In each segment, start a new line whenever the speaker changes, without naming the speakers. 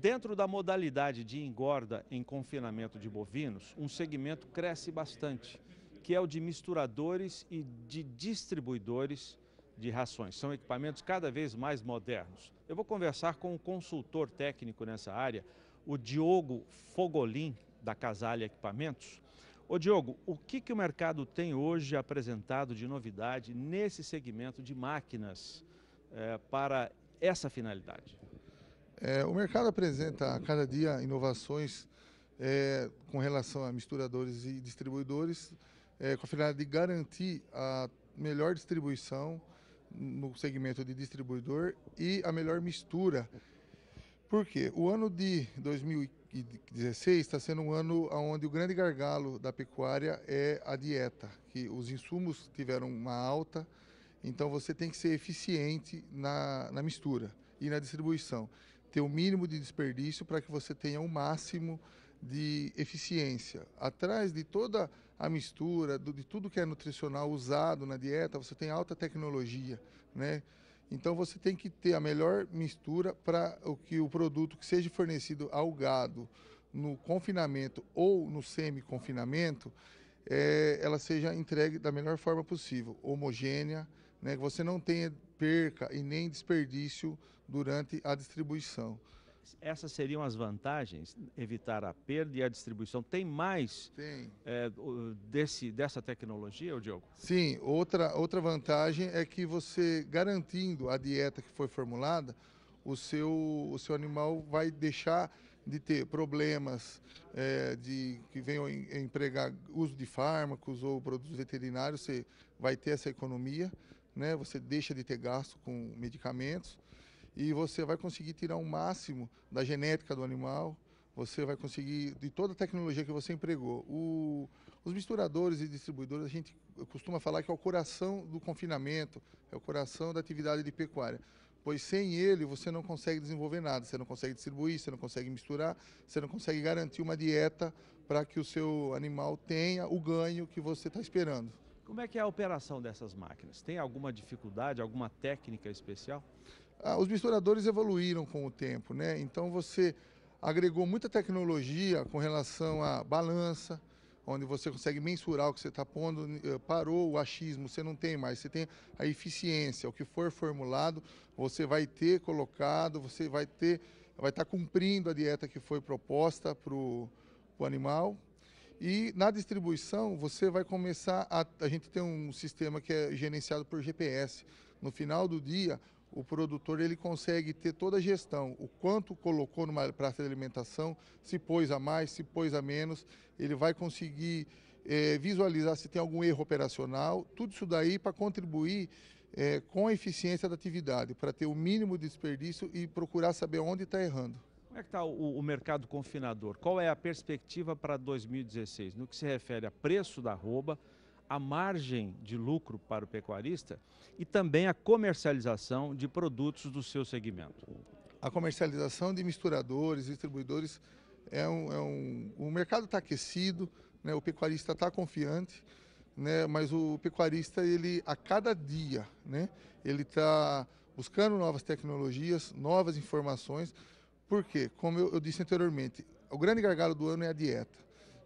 Dentro da modalidade de engorda em confinamento de bovinos, um segmento cresce bastante, que é o de misturadores e de distribuidores de rações. São equipamentos cada vez mais modernos. Eu vou conversar com um consultor técnico nessa área, o Diogo Fogolin, da Casalha Equipamentos. Ô Diogo, o que, que o mercado tem hoje apresentado de novidade nesse segmento de máquinas é, para essa finalidade?
É, o mercado apresenta a cada dia inovações é, com relação a misturadores e distribuidores, é, com a finalidade de garantir a melhor distribuição no segmento de distribuidor e a melhor mistura. Por quê? O ano de 2016 está sendo um ano onde o grande gargalo da pecuária é a dieta, que os insumos tiveram uma alta, então você tem que ser eficiente na, na mistura e na distribuição ter o mínimo de desperdício para que você tenha o máximo de eficiência. Atrás de toda a mistura, de tudo que é nutricional usado na dieta, você tem alta tecnologia, né? Então você tem que ter a melhor mistura para o que o produto que seja fornecido ao gado no confinamento ou no semi-confinamento, é, ela seja entregue da melhor forma possível, homogênea, né, que você não tenha perca e nem desperdício durante a distribuição.
Essas seriam as vantagens, evitar a perda e a distribuição. Tem mais Tem. É, desse, dessa tecnologia, Diogo?
Sim, outra, outra vantagem é que você, garantindo a dieta que foi formulada, o seu, o seu animal vai deixar de ter problemas é, de que venham empregar uso de fármacos ou produtos veterinários, você vai ter essa economia, né? Você deixa de ter gasto com medicamentos e você vai conseguir tirar o um máximo da genética do animal, você vai conseguir de toda a tecnologia que você empregou. O, os misturadores e distribuidores, a gente costuma falar que é o coração do confinamento, é o coração da atividade de pecuária. Pois sem ele você não consegue desenvolver nada, você não consegue distribuir, você não consegue misturar, você não consegue garantir uma dieta para que o seu animal tenha o ganho que você está esperando.
Como é que é a operação dessas máquinas? Tem alguma dificuldade, alguma técnica especial?
Ah, os misturadores evoluíram com o tempo, né? Então você agregou muita tecnologia com relação à balança, onde você consegue mensurar o que você está pondo, eh, parou o achismo, você não tem mais, você tem a eficiência, o que for formulado, você vai ter colocado, você vai ter, vai estar tá cumprindo a dieta que foi proposta para o pro animal, e na distribuição, você vai começar a. A gente tem um sistema que é gerenciado por GPS. No final do dia, o produtor ele consegue ter toda a gestão, o quanto colocou numa praça de alimentação, se pôs a mais, se pôs a menos, ele vai conseguir é, visualizar se tem algum erro operacional, tudo isso daí para contribuir é, com a eficiência da atividade, para ter o mínimo de desperdício e procurar saber onde está errando.
Como é que está o, o, mercado confinador? Qual é a perspectiva para 2016 no que se refere a preço da arroba, a margem de lucro para o pecuarista e também a comercialização de produtos do seu segmento?
A comercialização de misturadores, distribuidores, é um, é um o mercado está aquecido, né, o pecuarista está confiante, né, mas o pecuarista, ele a cada dia, né, ele está buscando novas tecnologias, novas informações, porque, como eu, eu disse anteriormente, o grande gargalo do ano é a dieta.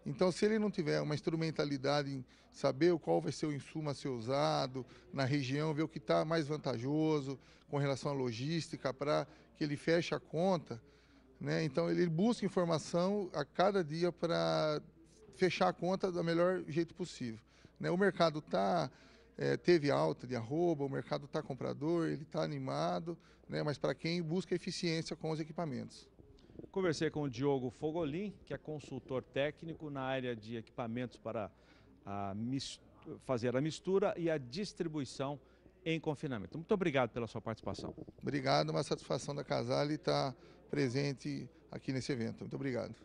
Então, se ele não tiver uma instrumentalidade em saber qual vai ser o insumo a ser usado na região, ver o que está mais vantajoso com relação à logística, para que ele feche a conta, né? então ele busca informação a cada dia para fechar a conta do melhor jeito possível. Né? O mercado está é, teve alta de arroba, o mercado está comprador, ele está animado, né, mas para quem busca eficiência com os equipamentos.
Conversei com o Diogo Fogolin, que é consultor técnico na área de equipamentos para a fazer a mistura e a distribuição em confinamento. Muito obrigado pela sua participação.
Obrigado, uma satisfação da Casale estar presente aqui nesse evento. Muito obrigado.